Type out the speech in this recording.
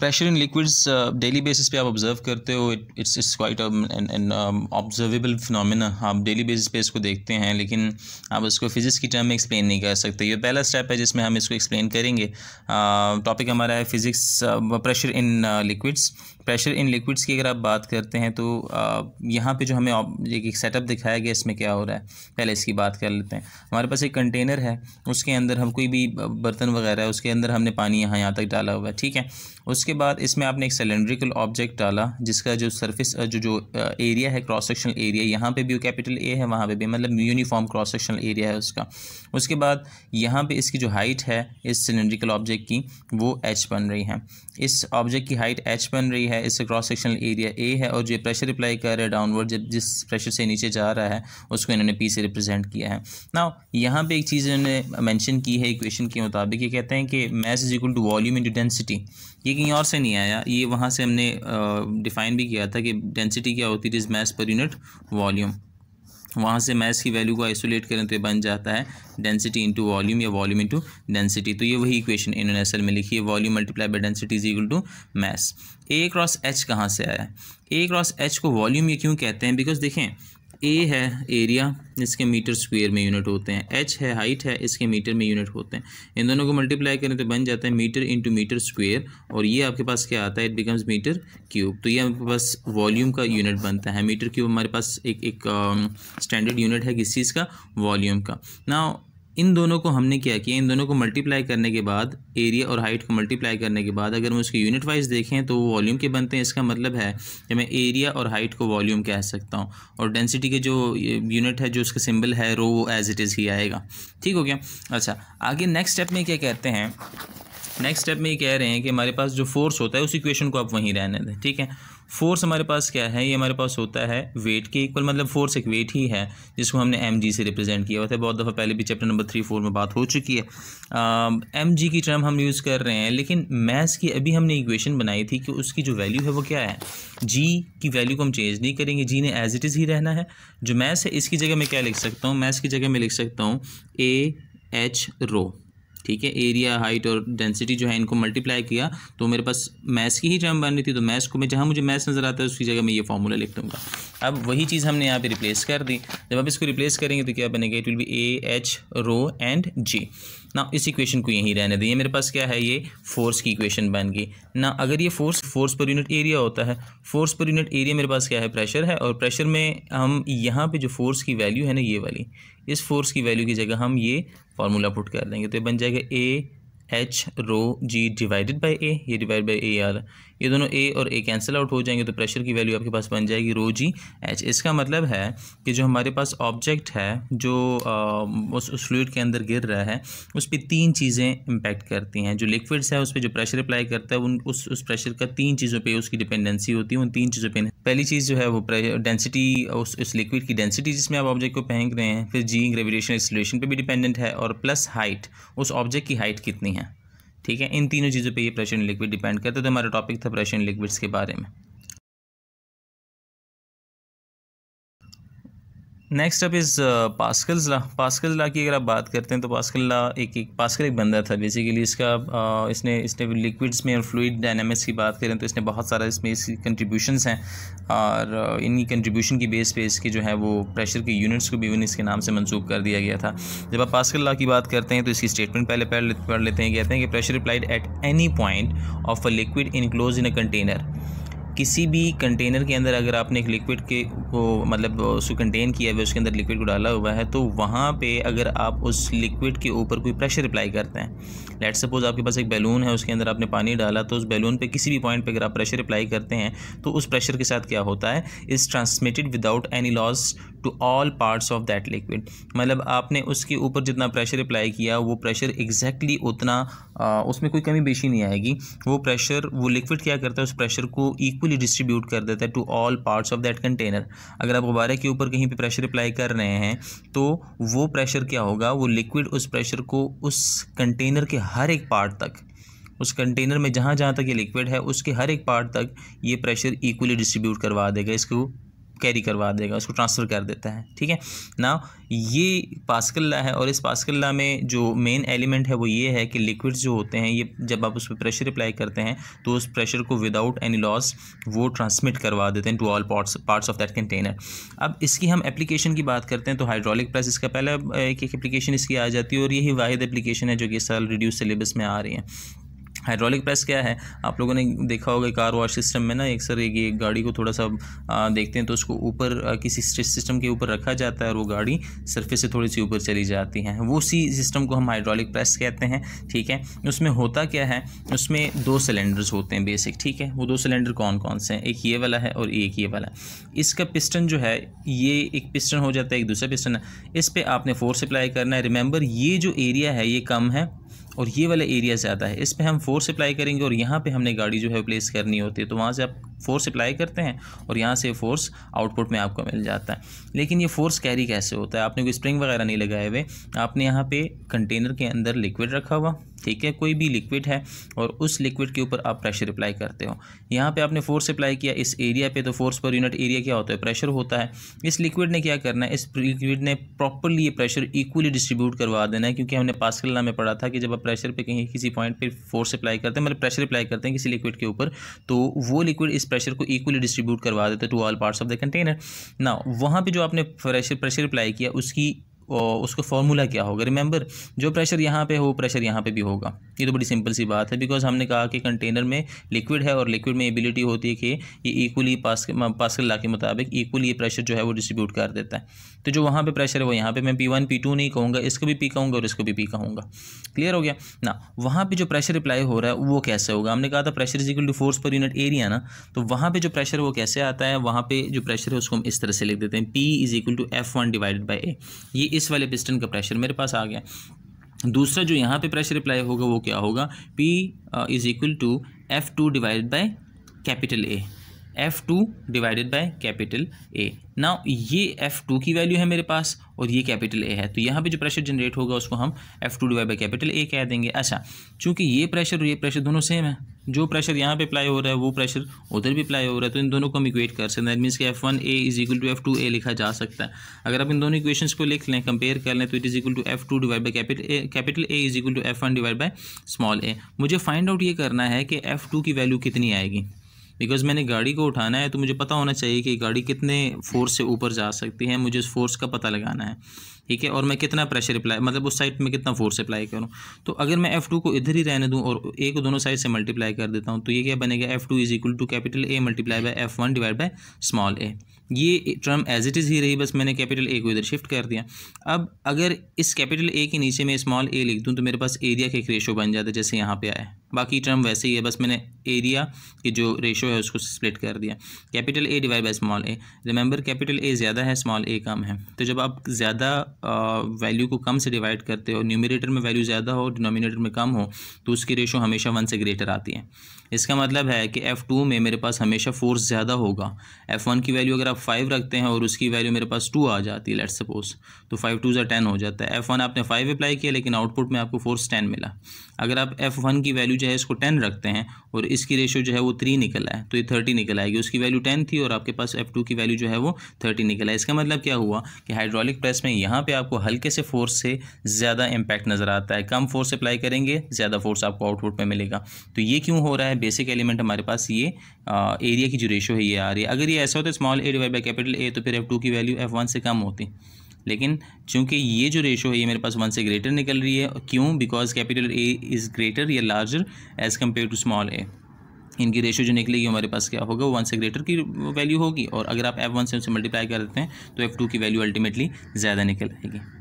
pressure in liquids daily basis पे आप observe करते हो it's it's quite observable phenomena आप डेली बेसिस पे इसको देखते हैं लेकिन आप इसको फिजिक्स की टर्म में एक्सप्लेन नहीं कर सकते ये पहला स्टेप है जिसमें हम इसको एक्सप्लेन करेंगे टॉपिक uh, हमारा है physics pressure in liquids pressure in liquids की अगर आप बात करते हैं तो यहाँ पे जो हमें एक सेटअप दिखाया गया इसमें क्या हो रहा है पहले इसकी बात कर लेते हैं हमारे पास एक कंटेनर है उसके अंदर हम कोई भी बर्तन वगैरह है उसके अंदर हमने पानी यहाँ यहाँ तक डाला हुआ है ठीक है उसके बाद इसमें आपने एक सिलेंड्रिकल ऑब्जेक्ट डाला जिसका जो सर्फिस जो जो एरिया है क्रॉस सेक्शनल एरिया यहाँ पर भी कैपिटल ए है वहाँ पर भी मतलब यूनिफॉर्म क्रॉस सेक्शनल एरिया है उसका उसके बाद यहाँ पर इसकी जो हाइट है इस सिलेंड्रिकल ऑब्जेक्ट की वो एच बन रही है इस ऑब्जेक्ट की हाइट एच बन रही है है इससे क्रॉस सेक्शनल एरिया ए है और जो प्रेशर अप्लाई कर रहा है डाउनवर्ड जब जिस प्रेशर से नीचे जा रहा है उसको इन्होंने पी से रिप्रेजेंट किया है ना यहाँ पे एक चीज़ इन्होंने मैंशन की है इक्वेशन के मुताबिक ये कहते हैं कि mass is equal to volume into density ये कहीं और से नहीं आया ये वहाँ से हमने डिफ़ाइन भी किया था कि डेंसिटी क्या होती है is mass per unit volume वहाँ से मैस की वैल्यू को आइसोलेट करें तो ये बन जाता है डेंसिटी इंटू वॉल्यूम या वॉल्यूम इंटू डेंसिटी तो ये वही इक्वेशन इन्होंने असल में लिखी है volume multiply by density is equal to mass A cross H कहाँ से आया है ए क्रॉस एच को वॉल्यूम ये क्यों कहते हैं बिकॉज देखें ए है एरिया इसके मीटर स्क्वायर में यूनिट होते हैं एच है हाइट है इसके मीटर में यूनिट होते हैं इन दोनों को मल्टीप्लाई करें तो बन जाता है मीटर इंटू मीटर स्क्वायर और ये आपके पास क्या आता है इट बिकम्स मीटर क्यूब तो ये आपके पास वॉल्यूम का यूनिट बनता है मीटर क्यूब हमारे पास एक एक स्टैंडर्ड um, यूनिट है किस चीज़ का वॉल्यूम का ना इन दोनों को हमने क्या किया इन दोनों को मल्टीप्लाई करने के बाद एरिया और हाइट को मल्टीप्लाई करने के बाद अगर हम उसके यूनिट वाइज देखें तो वो वॉल्यूम के बनते हैं इसका मतलब है कि मैं एरिया और हाइट को वॉल्यूम कह सकता हूँ और डेंसिटी के जो यूनिट है जो उसका सिंबल है रो वो एज इट इज़ ही आएगा ठीक हो गया अच्छा आगे नेक्स्ट स्टेप में क्या कहते हैं नेक्स्ट स्टेप में ये कह रहे हैं कि हमारे पास जो फोर्स होता है उस इक्वेशन को आप वहीं रहने दें ठीक है फोर्स हमारे पास क्या है ये हमारे पास होता है वेट के इक्वल मतलब फोर्स एक वेट ही है जिसको हमने एम जी से रिप्रेजेंट किया हुआ था बहुत दफ़ा पहले भी चैप्टर नंबर थ्री फोर में बात हो चुकी है एम जी की टर्म हम यूज़ कर रहे हैं लेकिन मैथ्स की अभी हमने इक्वेशन बनाई थी कि उसकी जो वैल्यू है वो क्या है जी की वैल्यू को हम चेंज नहीं करेंगे जी ने एज इट इज़ ही रहना है जो मैथ्स है इसकी जगह मैं क्या लिख सकता हूँ मैथ्स की जगह मैं लिख सकता हूँ ए एच रो ठीक है एरिया हाइट और डेंसिटी जो है इनको मल्टीप्लाई किया तो मेरे पास मैथ्स की ही टर्म बन रही थी तो मैथ्स को मैं जहाँ मुझे मैथ्स नज़र आता है उसकी जगह मैं ये फॉर्मूला लिख दूँगा अब वही चीज़ हमने यहाँ पे रिप्लेस कर दी जब आप इसको रिप्लेस करेंगे तो क्या बनेगा it will be A H rho and G ना इस इक्वेशन को यहीं रहने दें मेरे पास क्या है ये फोर्स की इक्वेशन बन गई ना अगर ये force force per unit area होता है फोर्स पर यूनिट एरिया मेरे पास क्या है प्रेशर है और प्रेशर में हम यहाँ पे जो फोर्स की वैल्यू है ना ये वाली इस फोर्स की वैल्यू की जगह हम ये फार्मूला पुट कर लेंगे तो ये बन जाएगा A H rho G divided by A ये डिवाइड बाई ए आर ये दोनों ए और ए कैंसिल आउट हो जाएंगे तो प्रेशर की वैल्यू आपके पास बन जाएगी रो जी एच इसका मतलब है कि जो हमारे पास ऑब्जेक्ट है जो उस फ्लूड के अंदर गिर रहा है उस पर तीन चीज़ें इम्पैक्ट करती हैं जो लिक्विड्स है उस पर जो प्रेशर अप्लाई करता है उन उस उस प्रेशर का तीन चीज़ों पर उसकी डिपेंडेंसी होती है उन तीन चीज़ों पर पहली चीज़ जो है वो डेंसिटी उस उस लिक्विड की डेंसिटी जिसमें आप ऑब्जेक्ट को फेंक रहे हैं फिर जी ग्रेविटेशन एक्सलेशन पर भी डिपेंडेंट है और प्लस हाइट उस ऑब्जेक्ट की हाइट कितनी है ठीक है इन तीनों चीज़ों पे ये प्रेशर लिक्विड डिपेंड करता है तो हमारा टॉपिक था प्रेशर लिक्विड्स के बारे में next up is Pascal law Pascal law की अगर आप बात करते हैं तो पास्कल ला एक एक पास्कल एक बंदा था बेसिकली इसका uh, इसने इसने लिक्विड्स में और फ्लूड डायनामिक्स की बात करें तो इसने बहुत सारा इसमें इसकी कंट्रीब्यूशंस हैं और uh, इनकी कंट्रीब्यूशन की बेस पे इसके जो है वो प्रेशर के यूनिट्स को भी इवन इसके नाम से मनसूब कर दिया गया था जब आप पास्कल ला की बात करते हैं तो इसकी स्टेटमेंट पहले पढ़ पढ़ लेते हैं कहते हैं कि pressure applied at any point of a liquid enclose in a container किसी भी कंटेनर के अंदर अगर आपने एक लिक्विड के को मतलब उसको कंटेन किया हुआ है उसके अंदर लिक्विड को डाला हुआ है तो वहाँ पे अगर आप उस लिक्विड के ऊपर कोई प्रेशर अप्लाई करते हैं लेट सपोज आपके पास एक बैलून है उसके अंदर आपने पानी डाला तो उस बैलून पे किसी भी पॉइंट पे अगर आप प्रेशर अप्लाई करते हैं तो उस प्रेशर के साथ क्या होता है is transmitted without any loss to all parts of that liquid मतलब आपने उसके ऊपर जितना प्रेशर अप्लाई किया वो प्रेशर एग्जैक्टली exactly उतना आ, उसमें कोई कमी बेशी नहीं आएगी वो प्रेशर वो लिक्विड क्या करता है उस प्रेशर को इक्वल इक्वली डिस्ट्रीब्यूट कर देता है to all parts of that container अगर आप गुब्बारे के ऊपर कहीं पे प्रेशर अप्लाई कर रहे हैं तो वो प्रेशर क्या होगा वो लिक्विड उस प्रेशर को उस कंटेनर के हर एक पार्ट तक उस कंटेनर में जहाँ जहाँ तक ये लिक्विड है उसके हर एक पार्ट तक ये प्रेशर इक्वली डिस्ट्रीब्यूट करवा देगा इसको कैरी करवा देगा उसको ट्रांसफ़र कर देता है ठीक है ना ये पासकल्ला है और इस पासकल्ला में जो मेन एलिमेंट है वो ये है कि लिक्विड्स जो होते हैं ये जब आप उस पर प्रेशर अप्लाई करते हैं तो उस प्रेशर को विदाउट एनी लॉस वो ट्रांसमिट करवा देते हैं to all parts parts of that container अब इसकी हम एप्लीकेशन की बात करते हैं तो हाइड्रोलिक प्रेस इसका पहला एक एप्लीकेशन इसकी आ जाती है और यही वाहिद एप्लीकेशन है जो कि इस साल रिड्यूस सिलेबस में आ रही है हाइड्रोलिक प्रेस क्या है आप लोगों ने देखा होगा कार वॉश सिस्टम में ना एक सर एक, ये गाड़ी को थोड़ा सा आ, देखते हैं तो उसको ऊपर किसी सिस्टम के ऊपर रखा जाता है और वो गाड़ी सरफेस से थोड़ी सी ऊपर चली जाती है वो उसी सिस्टम को हम हाइड्रोलिक प्रेस कहते हैं ठीक है उसमें होता क्या है उसमें दो सिलेंडर्स होते हैं बेसिक ठीक है वो दो सिलेंडर कौन कौन से हैं एक ये वाला है और एक ये वाला इसका पिस्टन जो है ये एक पिस्टन हो जाता है एक दूसरा पिस्टन है इस पर आपने फोर्स अप्लाई करना है रिमेंबर ये जो एरिया है ये कम है और ये वाला एरिया ज़्यादा है इस पर हम फोर्स अप्लाई करेंगे और यहाँ पे हमने गाड़ी जो है प्लेस करनी होती है तो वहाँ से आप फोर्स अप्लाई करते हैं और यहाँ से फोर्स आउटपुट में आपको मिल जाता है लेकिन ये फोर्स कैरी कैसे होता है आपने कोई स्प्रिंग वगैरह नहीं लगाए हुए आपने यहाँ पर कंटेनर के अंदर लिक्विड रखा हुआ ठीक है कोई भी लिक्विड है और उस लिक्विड के ऊपर आप प्रेशर अप्लाई करते हो यहाँ पे आपने फोर्स अप्लाई किया इस एरिया पे तो फोर्स पर यूनिट एरिया क्या होता है प्रेशर होता है इस लिक्विड ने क्या करना है इस लिक्विड ने प्रॉपरली ये प्रेशर इक्वली डिस्ट्रीब्यूट करवा देना है क्योंकि हमने पास्कल नाम में पढ़ा था कि जब आप प्रेशर पर कहीं किसी पॉइंट पर फोर्स अप्लाई करते हैं मतलब प्रेशर अप्लाई करते हैं किसी लिक्विड के ऊपर तो वो लिक्विड इस प्रेशर को इक्वली डिस्ट्रीब्यूट करवा देते हैं to all parts of the container ना वहाँ पर जो आपने प्रेशर प्रेशर अप्लाई किया उसकी उसका फार्मूला क्या होगा रिमेंबर जो प्रेशर यहाँ पे हो प्रेशर यहाँ पे भी होगा ये तो बड़ी सिंपल सी बात है बिकॉज हमने कहा कि कंटेनर में लिक्विड है और लिक्विड में एबिलिटी होती है कि ये इक्वली पास पास्कल ला के मुताबिक इक्वली ये प्रेशर जो है वो डिस्ट्रीब्यूट कर देता है तो जो वहाँ पर प्रेशर है वो यहाँ पर मैं पी वन पी टू नहीं कहूँगा इसको भी पी कहूँगा और इसको भी पी कहूँगा क्लियर हो गया ना वहाँ पर जो प्रेशर अप्लाई हो रहा है वो कैसे होगा हमने कहा था pressure is equal to force per unit area ना तो वहाँ पर जो प्रेशर वो कैसे आता है वहाँ पर जो प्रेशर है उसको हम इस तरह से लिख देते हैं P is equal to F one divided by A ये इस वाले पिस्टन का प्रेशर मेरे पास आ गया दूसरा जो यहाँ पे प्रेशर अप्लाई होगा वो क्या होगा P is equal to F two divide by capital A F two divided by capital A ना ये एफ़ टू की वैल्यू है मेरे पास और ये कैपिटल ए है तो यहाँ पे जो प्रेशर जनरेट होगा उसको हम F two divide by capital A कह देंगे अच्छा चूंकि ये प्रेशर और ये प्रेशर दोनों सेम है जो प्रेशर यहाँ पे अप्लाई हो रहा है वो प्रेशर उधर भी अप्लाई हो रहा है तो इन दोनों को हम इक्वेट कर सकते हैं दैट मीन्स कि F one A is equal to F two A लिखा जा सकता है अगर आप इन दोनों इक्वेशंस को लिख लें कंपेयर कर लें तो it is equal to F two divide by capital A capital A is equal to F one divide by small A मुझे फाइंड आउट ये करना है कि एफ टू की वैल्यू कितनी आएगी बिकॉज़ मैंने गाड़ी को उठाना है तो मुझे पता होना चाहिए कि गाड़ी कितने फोर्स से ऊपर जा सकती है मुझे उस फोर्स का पता लगाना है ठीक है और मैं कितना प्रेशर अप्लाई मतलब उस साइड में कितना फोर्स अप्लाई करूँ तो अगर मैं एफ़ टू को इधर ही रहने दूँ और ए को दोनों साइड से मल्टीप्लाई कर देता हूँ तो ये क्या बनेगा F two is equal to capital A multiply by F one divide by small A ये टर्म एज इट इज़ ही रही बस मैंने कैपिटल ए को इधर शिफ्ट कर दिया अब अगर इस कैपिटल ए के नीचे मैं स्मॉल ए लिख दूँ तो मेरे पास एरिया का एक रेशो बन जाता है जैसे यहाँ पे आया है बाकी टर्म वैसे ही है बस मैंने एरिया की जो रेशो है उसको स्प्लिट कर दिया capital A divide by small A remember capital A ज़्यादा है स्मॉल ए कम है तो जब आप ज़्यादा वैल्यू को कम से डिवाइड करते हो न्यूमिनेटर में वैल्यू ज़्यादा हो डिनोमिनेटर में कम हो तो उसकी रेशो हमेशा वन से ग्रेटर आती है इसका मतलब है कि एफ़ टू में मेरे पास हमेशा फोर्स ज़्यादा होगा एफ़ वन की वैल्यू अगर आप आप फाइव रखते हैं और उसकी वैल्यू मेरे पास टू आ जाती है लेट सपोज तो फाइव टू ज़ा टेन हो जाता है एफ़ वन आपने फाइव अप्लाई किया लेकिन आउटपुट में आपको फोर्स टेन मिला अगर आप एफ़ वन की वैल्यू जो है इसको टेन रखते हैं और इसकी रेशियो जो है वो थ्री निकला है तो ये थर्टी निकल आएगी उसकी वैल्यू टेन थी और आपके पास एफ़ टू की वैल्यू जो है वो थर्टी निकला है इसका मतलब क्या हुआ कि हाइड्रोलिक प्रेस में यहाँ पर आपको हल्के से फोर्स से ज़्यादा इम्पैक्ट नज़र आता है कम फोर्स अप्लाई करेंगे ज़्यादा फोर्स आपको आउटपुट में मिलेगा तो ये क्यों हो रहा है बेसिक एलिमेंट हमारे पास ये एरिया की जो रेशो है ये आ रही है अगर ये ऐसा होता है small A multiply by capital A तो फिर एफ़ टू की वैल्यू एफ़ वन से कम होती लेकिन चूंकि ये जो रेशो है ये मेरे पास वन से ग्रेटर निकल रही है क्यों because capital A is greater या larger as compare to small A इनकी रेशो जो निकलेगी हमारे पास क्या होगा वो वन से ग्रेटर की वैल्यू होगी और अगर आप एफ़ वन से उसे मल्टीप्लाई कर देते हैं तो एफ़ टू की वैल्यू अल्टीमेटली ज़्यादा निकल आएगी